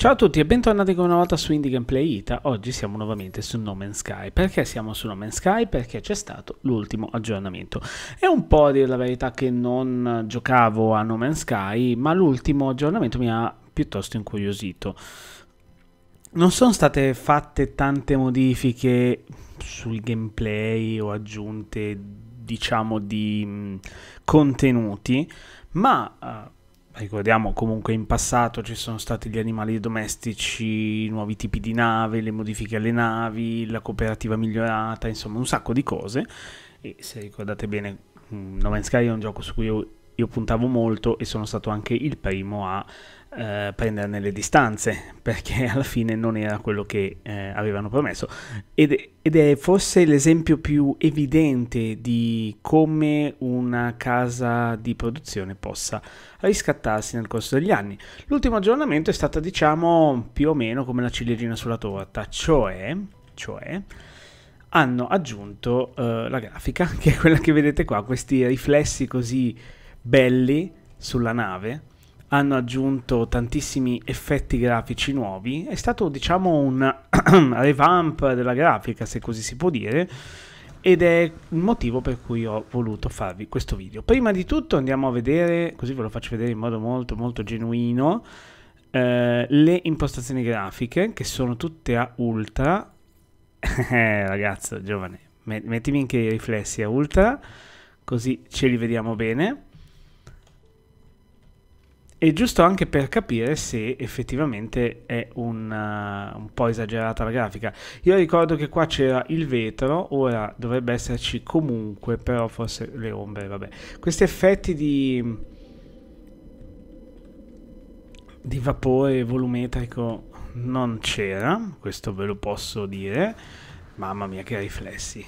Ciao a tutti e bentornati come una volta su Indie Gameplay Ita. Oggi siamo nuovamente su No Man's Sky. Perché siamo su No Man's Sky? Perché c'è stato l'ultimo aggiornamento. È un po' a dire la verità che non giocavo a No Man's Sky, ma l'ultimo aggiornamento mi ha piuttosto incuriosito. Non sono state fatte tante modifiche sul gameplay o aggiunte, diciamo, di mh, mm, contenuti, ma... Uh, ricordiamo comunque in passato ci sono stati gli animali domestici, i nuovi tipi di nave, le modifiche alle navi, la cooperativa migliorata, insomma un sacco di cose. E se ricordate bene, mm, No Man's Sky è un gioco su cui io, io puntavo molto e sono stato anche il primo a eh, prenderne le distanze perché alla fine non era quello che eh, avevano promesso ed, ed, è forse l'esempio più evidente di come una casa di produzione possa riscattarsi nel corso degli anni. L'ultimo aggiornamento è stato diciamo più o meno come la ciliegina sulla torta, cioè, cioè hanno aggiunto eh, la grafica che è quella che vedete qua, questi riflessi così belli sulla nave hanno aggiunto tantissimi effetti grafici nuovi, è stato diciamo un revamp della grafica se così si può dire ed è il motivo per cui ho voluto farvi questo video. Prima di tutto andiamo a vedere, così ve lo faccio vedere in modo molto molto genuino, eh, le impostazioni grafiche che sono tutte a ultra. Eh, ragazzo giovane, mettimi anche i riflessi a ultra così ce li vediamo bene. E giusto anche per capire se effettivamente è un, uh, un, po' esagerata la grafica. Io ricordo che qua c'era il vetro, ora dovrebbe esserci comunque, però forse le ombre, vabbè. Questi effetti di, di vapore volumetrico non c'era, questo ve lo posso dire. Mamma mia che riflessi.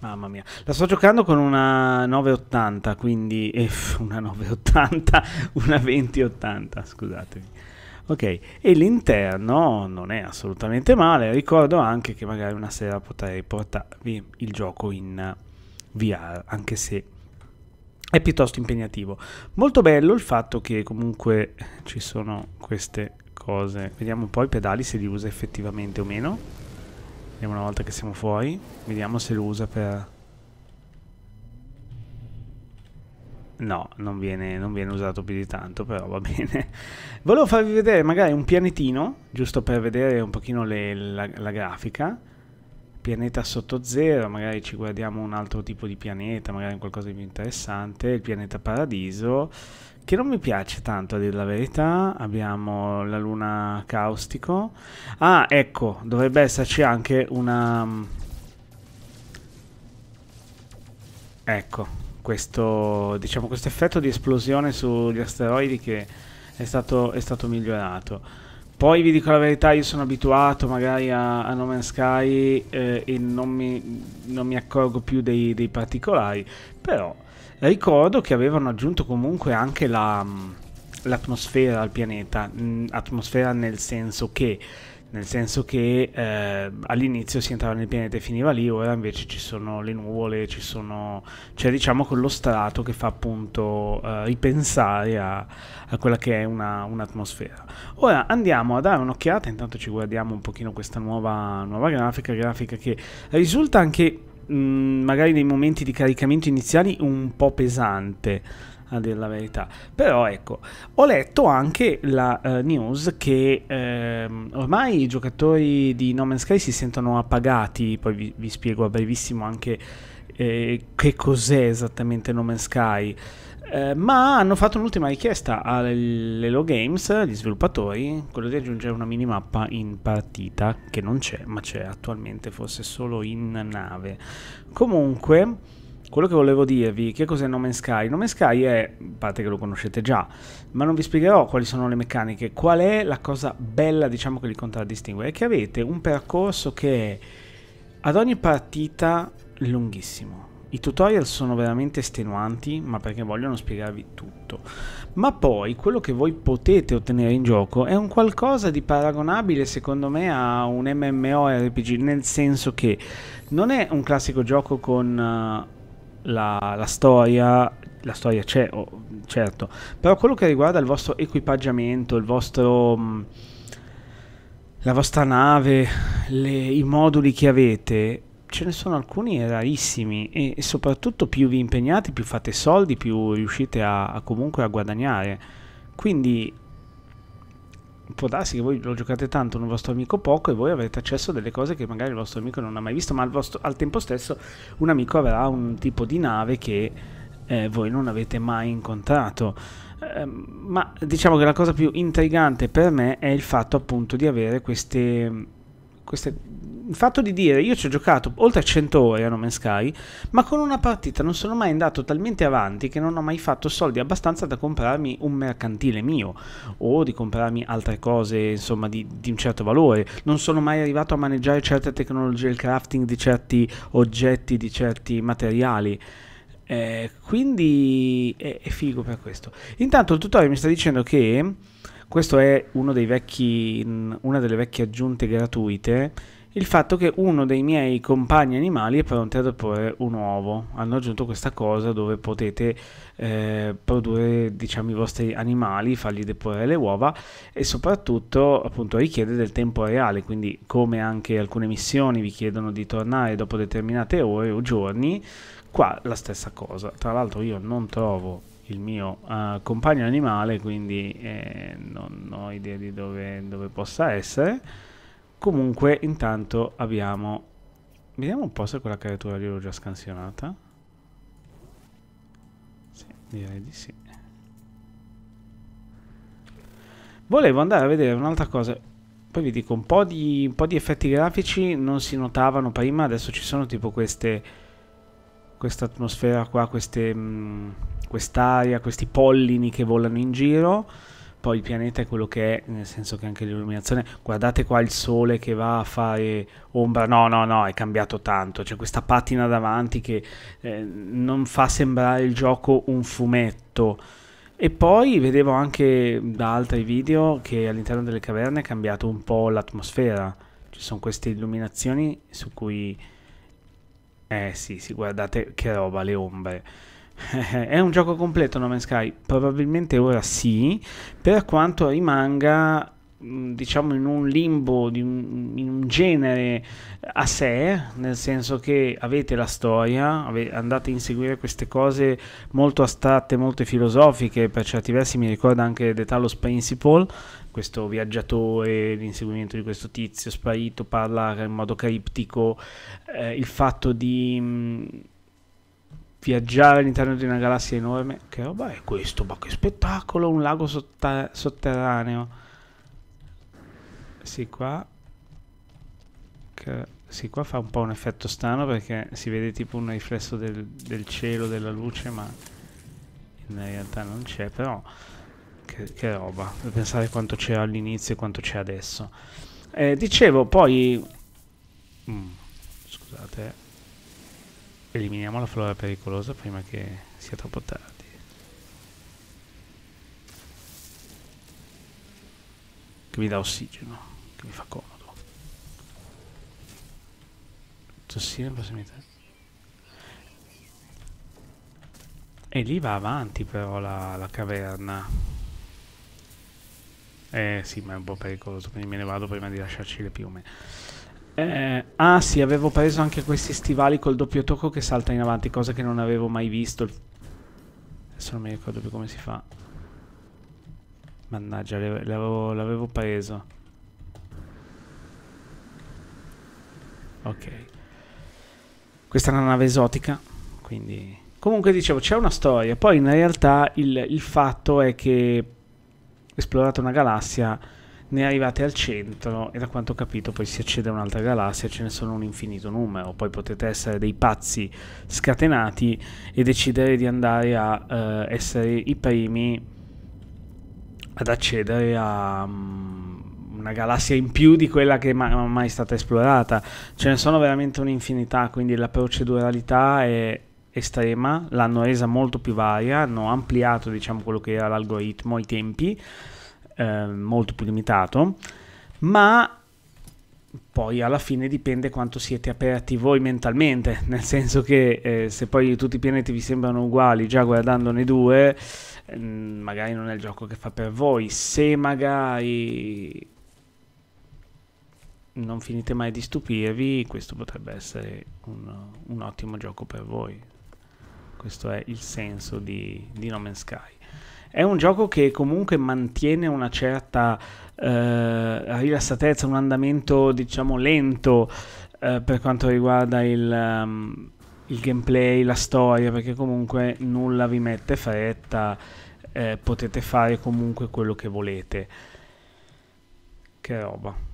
Mamma mia, la sto giocando con una 980, quindi eh, una 980, una 2080, scusatemi. Ok, e l'interno non è assolutamente male, ricordo anche che magari una sera potrei portarvi il gioco in VR, anche se è piuttosto impegnativo. Molto bello il fatto che comunque ci sono queste cose, vediamo poi i pedali se li usa effettivamente o meno. Vediamo una volta che siamo fuori. Vediamo se lo usa per... No, non viene, non viene, usato più di tanto, però va bene. Volevo farvi vedere magari un pianetino, giusto per vedere un pochino le, la, la, grafica. Pianeta sotto zero, magari ci guardiamo un altro tipo di pianeta, magari qualcosa di più interessante. Il pianeta paradiso, che non mi piace tanto a dire la verità. Abbiamo la luna caustico. Ah, ecco, dovrebbe esserci anche una... Mm, ecco, questo, diciamo, questo effetto di esplosione sugli asteroidi che è stato, è stato migliorato. Poi vi dico la verità, io sono abituato magari a, a No Man's Sky eh, e non mi, non mi, accorgo più dei, dei, particolari, però ricordo che avevano aggiunto comunque anche l'atmosfera al pianeta, mm, atmosfera nel senso che nel senso che eh, all'inizio si entrava nel pianeta e finiva lì, ora invece ci sono le nuvole, ci sono, cioè diciamo quello strato che fa appunto eh, ripensare a, a, quella che è una, un'atmosfera. Ora andiamo a dare un'occhiata, intanto ci guardiamo un pochino questa nuova, nuova grafica, grafica che risulta anche Mm, magari nei momenti di caricamento iniziali un po' pesante a dire la verità. Però ecco, ho letto anche la uh, news che ehm, ormai i giocatori di No Man's Sky si sentono appagati, poi vi, vi spiego a brevissimo anche eh, che cos'è esattamente No Man's Sky. Eh, ma hanno fatto un'ultima richiesta all'Elo Games, agli sviluppatori, quello di aggiungere una minimappa in partita, che non c'è, ma c'è attualmente, forse solo in nave. Comunque, quello che volevo dirvi, che cos'è No Sky? No Sky è, parte che lo conoscete già, ma non vi spiegherò quali sono le meccaniche, qual è la cosa bella, diciamo, che li contraddistingue, è che avete un percorso che è ad ogni partita lunghissimo i tutorial sono veramente estenuanti, ma perché vogliono spiegarvi tutto. Ma poi quello che voi potete ottenere in gioco è un qualcosa di paragonabile secondo me a un MMORPG, nel senso che non è un classico gioco con uh, la, la, storia, la storia c'è, oh, certo, però quello che riguarda il vostro equipaggiamento, il vostro... Mh, mm, la vostra nave, le, i moduli che avete, ce ne sono alcuni rarissimi e, soprattutto più vi impegnate, più fate soldi, più riuscite a, a comunque a guadagnare. Quindi può darsi che voi lo giocate tanto, un vostro amico poco e voi avrete accesso a delle cose che magari il vostro amico non ha mai visto, ma al, vostro, al tempo stesso un amico avrà un tipo di nave che eh, voi non avete mai incontrato. Eh, ma diciamo che la cosa più intrigante per me è il fatto appunto di avere queste queste, il fatto di dire io ci ho giocato oltre 100 ore a No Sky, ma con una partita non sono mai andato talmente avanti che non ho mai fatto soldi abbastanza da comprarmi un mercantile mio o di comprarmi altre cose insomma di, di un certo valore. Non sono mai arrivato a maneggiare certe tecnologie, il crafting di certi oggetti, di certi materiali. Eh, quindi è, è figo per questo. Intanto il tutorial mi sta dicendo che questo è vecchi, una delle vecchie aggiunte gratuite. Il fatto che uno dei miei compagni animali è pronto a deporre un uovo. Hanno aggiunto questa cosa dove potete eh, produrre diciamo, i vostri animali, fargli deporre le uova e soprattutto appunto richiede del tempo reale. Quindi, come anche alcune missioni vi chiedono di tornare dopo determinate ore o giorni, qua la stessa cosa. Tra l'altro, io non trovo il mio uh, compagno animale, quindi eh, non ho idea di dove, dove, possa essere. Comunque, intanto abbiamo... Vediamo un po' se quella creatura lì l'ho già scansionata. Sì, direi di sì. Volevo andare a vedere un'altra cosa. Poi vi dico, un po, di, un po' di effetti grafici non si notavano prima, adesso ci sono tipo queste questa atmosfera qua, mm, quest'aria, questi pollini che volano in giro. Poi il pianeta è quello che è, nel senso che anche l'illuminazione. Guardate qua il sole che va a fare ombra. No, no, no, è cambiato tanto. C'è questa patina davanti che eh, non fa sembrare il gioco un fumetto. E poi vedevo anche da altri video che all'interno delle caverne è cambiato un po' l'atmosfera. Ci sono queste illuminazioni su cui eh sì, sì, guardate che roba, le ombre. È un gioco completo No Man's Sky? Probabilmente ora sì, per quanto rimanga Mm, diciamo in un limbo di un, in un genere a sé nel senso che avete la storia ave, andate a inseguire queste cose molto astratte molto filosofiche per certi versi mi ricorda anche The Talos Principle questo viaggiatore l'inseguimento di questo tizio sparito parla in modo criptico eh, il fatto di mh, mm, viaggiare all'interno di una galassia enorme che roba è questo ma che spettacolo un lago sotta- sotterraneo sì, qua... Che, sì, qua fa un po' un effetto strano perché si vede tipo un riflesso del, del cielo, della luce, ma in realtà non c'è, però... Che, che roba, per pensare quanto c'era all'inizio e quanto c'è adesso. Eh, dicevo, poi... Mm, scusate. Eliminiamo la flora pericolosa prima che sia troppo tardi. che mi dà ossigeno che mi fa comodo tossire prossimità e lì va avanti però la, la caverna eh sì ma è un po' pericoloso quindi me ne vado prima di lasciarci le piume eh, ah sì, avevo preso anche questi stivali col doppio tocco che salta in avanti, cosa che non avevo mai visto. Adesso non mi ricordo più come si fa. Mannaggia, l'avevo preso. Ok. Questa è una nave esotica, quindi... Comunque dicevo, c'è una storia, poi in realtà il, il fatto è che esplorate una galassia, ne arrivate al centro e da quanto ho capito poi si accede a un'altra galassia, ce ne sono un infinito numero, poi potete essere dei pazzi scatenati e decidere di andare a eh, essere i primi ad accedere a... Um, una galassia in più di quella che è ma- mai stata esplorata. Ce ne sono veramente un'infinità, quindi la proceduralità è estrema, l'hanno resa molto più varia, hanno ampliato diciamo, quello che era l'algoritmo, i tempi, eh, molto più limitato, ma poi alla fine dipende quanto siete aperti voi mentalmente, nel senso che eh, se poi tutti i pianeti vi sembrano uguali già guardandone due, mm, magari non è il gioco che fa per voi. Se magari non finite mai di stupirvi, questo potrebbe essere un, un ottimo gioco per voi. Questo è il senso di, di, No Man's Sky. È un gioco che comunque mantiene una certa eh, rilassatezza, un andamento diciamo lento eh, per quanto riguarda il, um, il gameplay, la storia, perché comunque nulla vi mette fretta, eh, potete fare comunque quello che volete. Che roba.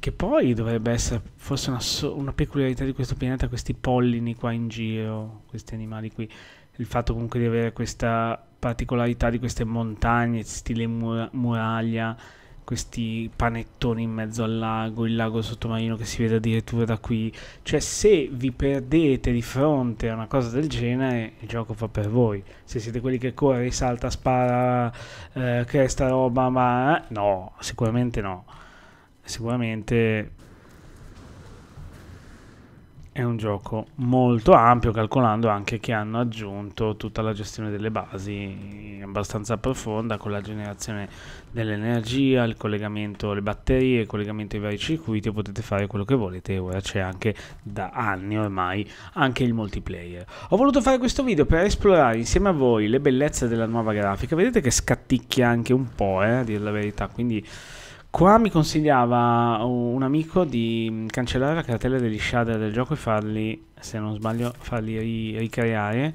Che poi dovrebbe essere forse una, una, peculiarità di questo pianeta, questi pollini qua in giro, questi animali qui. Il fatto comunque di avere questa particolarità di queste montagne, stile mur muraglia, questi panettoni in mezzo al lago, il lago sottomarino che si vede addirittura da qui. Cioè se vi perdete di fronte a una cosa del genere, il gioco fa per voi. Se siete quelli che corre, salta, spara, eh, cresta roba, ma... No, sicuramente no sicuramente è un gioco molto ampio, calcolando anche che hanno aggiunto tutta la gestione delle basi abbastanza profonda con la generazione dell'energia, il collegamento alle batterie, il collegamento ai vari circuiti, potete fare quello che volete, ora c'è anche da anni ormai anche il multiplayer. Ho voluto fare questo video per esplorare insieme a voi le bellezze della nuova grafica, vedete che scatticchia anche un po', eh, a dire la verità, quindi Qua mi consigliava un amico di mm, cancellare la cartella degli shader del gioco e farli, se non sbaglio, farli ri ricreare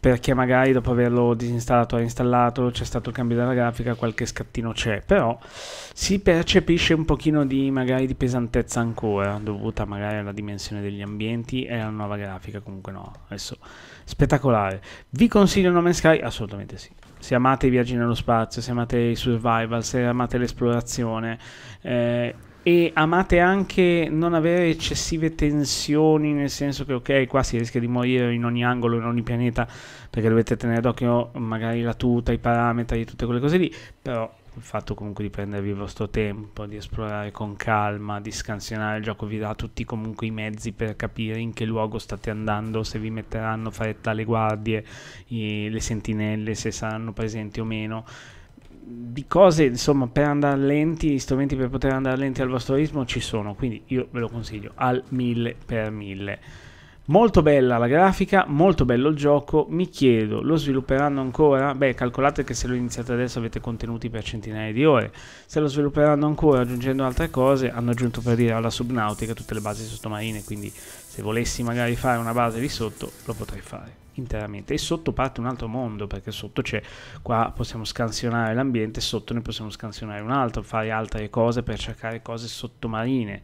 perché magari dopo averlo disinstallato e installato c'è stato il cambio della grafica, qualche scattino c'è, però si percepisce un pochino di, magari, di pesantezza ancora, dovuta magari alla dimensione degli ambienti e alla nuova grafica, comunque no, adesso spettacolare. Vi consiglio No Man's Sky? Assolutamente sì se amate i viaggi nello spazio, se amate i survival, se amate l'esplorazione eh, e amate anche non avere eccessive tensioni, nel senso che ok, qua si rischia di morire in ogni angolo, in ogni pianeta, perché dovete tenere d'occhio magari la tuta, i parametri, tutte quelle cose lì, però il fatto comunque di prendervi il vostro tempo, di esplorare con calma, di scansionare il gioco vi dà tutti comunque i mezzi per capire in che luogo state andando, se vi metteranno fretta le guardie, i, le sentinelle, se saranno presenti o meno di cose insomma per andare lenti gli strumenti per poter andare lenti al vostro ritmo ci sono quindi io ve lo consiglio al mille per mille. Molto bella la grafica, molto bello il gioco, mi chiedo, lo svilupperanno ancora? Beh, calcolate che se lo iniziate adesso avete contenuti per centinaia di ore, se lo svilupperanno ancora aggiungendo altre cose, hanno aggiunto per dire alla Subnautica tutte le basi sottomarine, quindi se volessi magari fare una base lì sotto lo potrei fare interamente e sotto parte un altro mondo perché sotto c'è qua possiamo scansionare l'ambiente sotto ne possiamo scansionare un altro fare altre cose per cercare cose sottomarine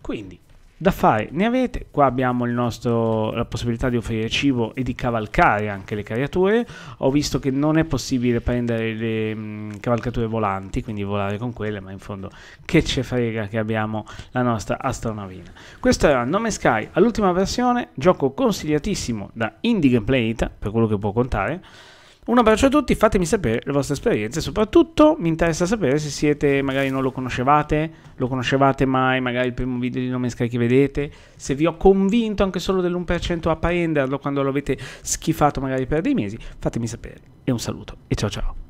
quindi da fare ne avete, qua abbiamo nostro, la possibilità di offrire cibo e di cavalcare anche le cariature, ho visto che non è possibile prendere le mh, mm, cavalcature volanti, quindi volare con quelle, ma in fondo che ce frega che abbiamo la nostra astronavina. Questo era Nome Sky all'ultima versione, gioco consigliatissimo da Indie Gameplay per quello che può contare, un abbraccio a tutti, fatemi sapere le vostre esperienze, soprattutto mi interessa sapere se siete, magari non lo conoscevate, lo conoscevate mai, magari il primo video di nome scarichi vedete, se vi ho convinto anche solo dell'1% a prenderlo quando lo avete schifato magari per dei mesi, fatemi sapere. E un saluto e ciao ciao.